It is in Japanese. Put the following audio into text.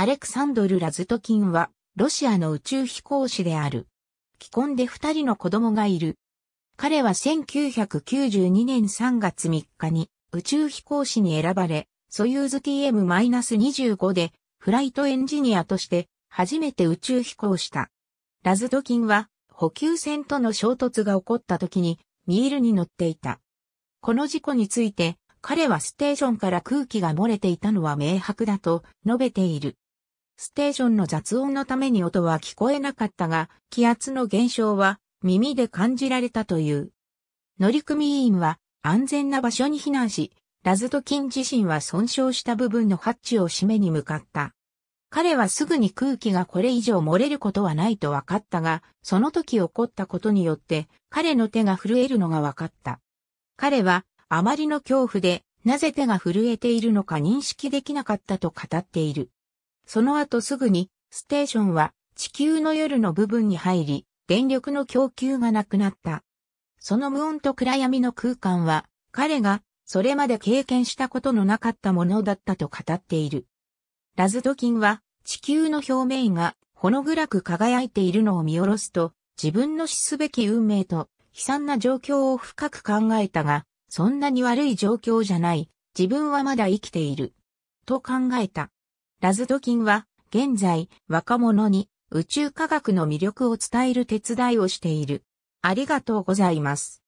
アレクサンドル・ラズトキンは、ロシアの宇宙飛行士である。既婚で二人の子供がいる。彼は1992年3月3日に宇宙飛行士に選ばれ、ソユーズ TM-25 でフライトエンジニアとして初めて宇宙飛行した。ラズドキンは補給船との衝突が起こった時にミールに乗っていた。この事故について彼はステーションから空気が漏れていたのは明白だと述べている。ステーションの雑音のために音は聞こえなかったが、気圧の減少は耳で感じられたという。乗組員は安全な場所に避難し、ラズトキン自身は損傷した部分のハッチを締めに向かった。彼はすぐに空気がこれ以上漏れることはないと分かったが、その時起こったことによって彼の手が震えるのが分かった。彼はあまりの恐怖でなぜ手が震えているのか認識できなかったと語っている。その後すぐに、ステーションは地球の夜の部分に入り、電力の供給がなくなった。その無音と暗闇の空間は、彼がそれまで経験したことのなかったものだったと語っている。ラズドキンは地球の表面がほの暗く輝いているのを見下ろすと、自分の死すべき運命と悲惨な状況を深く考えたが、そんなに悪い状況じゃない。自分はまだ生きている。と考えた。ラズドキンは、現在、若者に宇宙科学の魅力を伝える手伝いをしている。ありがとうございます。